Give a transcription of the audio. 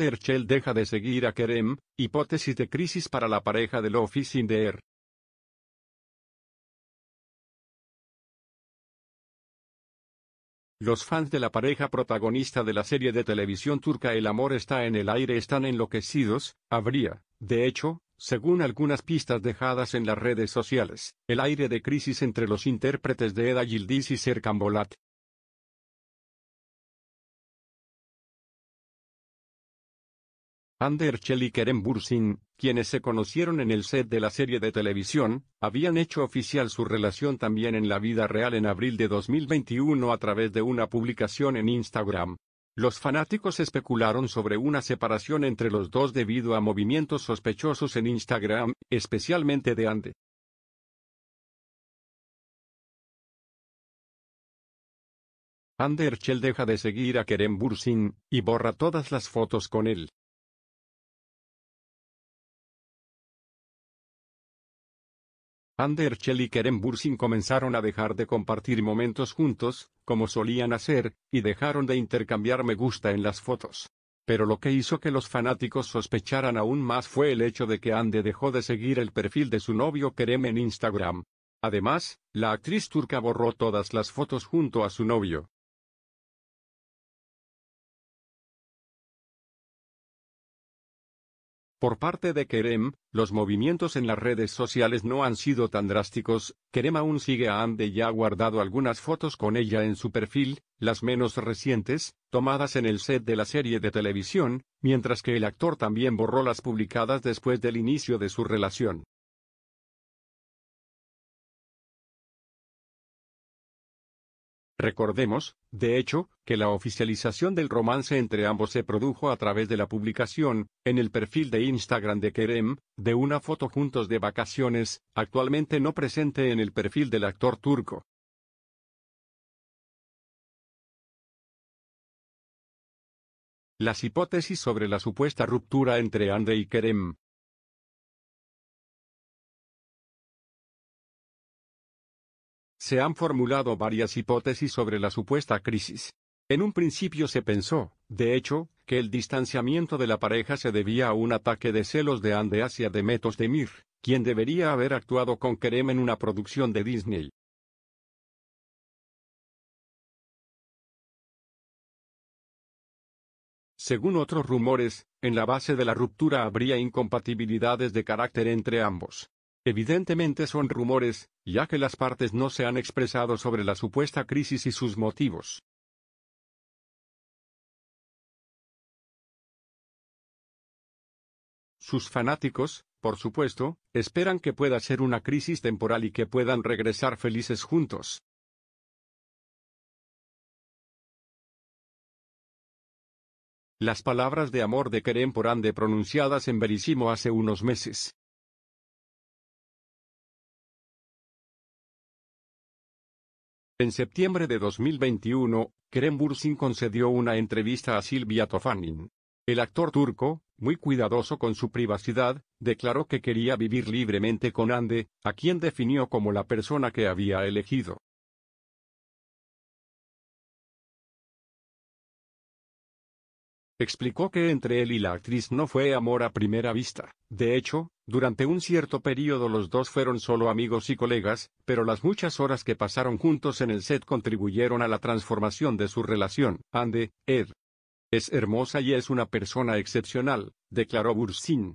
Erçel deja de seguir a Kerem, hipótesis de crisis para la pareja de Lofi Air. Los fans de la pareja protagonista de la serie de televisión turca El amor está en el aire están enloquecidos, habría, de hecho, según algunas pistas dejadas en las redes sociales, el aire de crisis entre los intérpretes de Eda Yildiz y Serkan Bolat. Anderchel y Kerem Bursin, quienes se conocieron en el set de la serie de televisión, habían hecho oficial su relación también en la vida real en abril de 2021 a través de una publicación en Instagram. Los fanáticos especularon sobre una separación entre los dos debido a movimientos sospechosos en Instagram, especialmente de Ande. Anderchel deja de seguir a Kerem Bursin, y borra todas las fotos con él. Anderchel y Kerem Bursin comenzaron a dejar de compartir momentos juntos, como solían hacer, y dejaron de intercambiar me gusta en las fotos. Pero lo que hizo que los fanáticos sospecharan aún más fue el hecho de que Ande dejó de seguir el perfil de su novio Kerem en Instagram. Además, la actriz turca borró todas las fotos junto a su novio. Por parte de Kerem, los movimientos en las redes sociales no han sido tan drásticos, Kerem aún sigue a Ande y ha guardado algunas fotos con ella en su perfil, las menos recientes, tomadas en el set de la serie de televisión, mientras que el actor también borró las publicadas después del inicio de su relación. Recordemos, de hecho, que la oficialización del romance entre ambos se produjo a través de la publicación, en el perfil de Instagram de Kerem, de una foto juntos de vacaciones, actualmente no presente en el perfil del actor turco. Las hipótesis sobre la supuesta ruptura entre André y Kerem Se han formulado varias hipótesis sobre la supuesta crisis. En un principio se pensó, de hecho, que el distanciamiento de la pareja se debía a un ataque de celos de Ande hacia Demetos Demir, quien debería haber actuado con Kerem en una producción de Disney. Según otros rumores, en la base de la ruptura habría incompatibilidades de carácter entre ambos. Evidentemente son rumores, ya que las partes no se han expresado sobre la supuesta crisis y sus motivos. Sus fanáticos, por supuesto, esperan que pueda ser una crisis temporal y que puedan regresar felices juntos. Las palabras de amor de Kerem Ande pronunciadas en Verísimo hace unos meses. En septiembre de 2021, Kerem Bursin concedió una entrevista a Silvia Tofanin. El actor turco, muy cuidadoso con su privacidad, declaró que quería vivir libremente con Ande, a quien definió como la persona que había elegido. explicó que entre él y la actriz no fue amor a primera vista. De hecho, durante un cierto período los dos fueron solo amigos y colegas, pero las muchas horas que pasaron juntos en el set contribuyeron a la transformación de su relación. Ande, Ed. Es hermosa y es una persona excepcional, declaró Bursin.